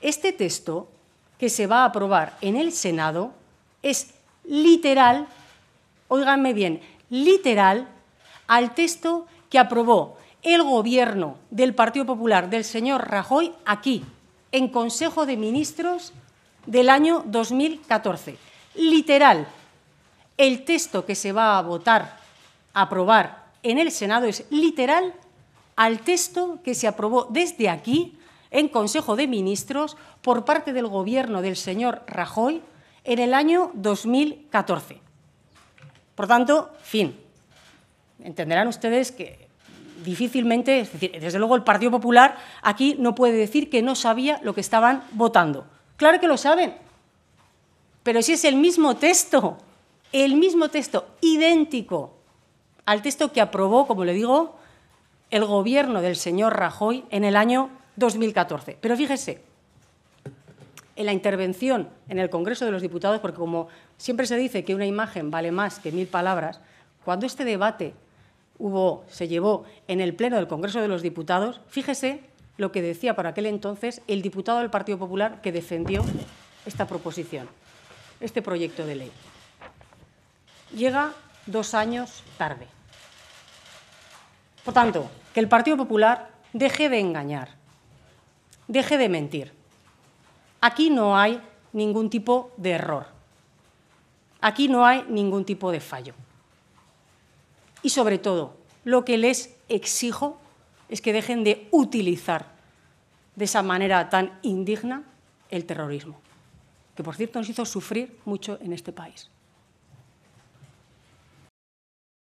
Este texto que se va a aprobar en el Senado es literal, oíganme bien, literal al texto que aprobó el gobierno del Partido Popular del señor Rajoy aquí, en Consejo de Ministros del año 2014. Literal, el texto que se va a votar, a aprobar en el Senado es literal al texto que se aprobó desde aquí en Consejo de Ministros por parte del Gobierno del señor Rajoy en el año 2014. Por tanto, fin. Entenderán ustedes que difícilmente, desde luego el Partido Popular aquí no puede decir que no sabía lo que estaban votando. Claro que lo saben, pero si es el mismo texto, el mismo texto, idéntico al texto que aprobó, como le digo, el gobierno del señor Rajoy en el año 2014. Pero fíjese, en la intervención en el Congreso de los Diputados, porque como siempre se dice que una imagen vale más que mil palabras, cuando este debate hubo, se llevó en el Pleno del Congreso de los Diputados, fíjese lo que decía por aquel entonces el diputado del Partido Popular que defendió esta proposición, este proyecto de ley. Llega dos años tarde. Por tanto, que el Partido Popular deje de engañar deje de mentir. Aquí no hay ningún tipo de error. Aquí no hay ningún tipo de fallo. Y sobre todo, lo que les exijo es que dejen de utilizar de esa manera tan indigna el terrorismo, que por cierto nos hizo sufrir mucho en este país.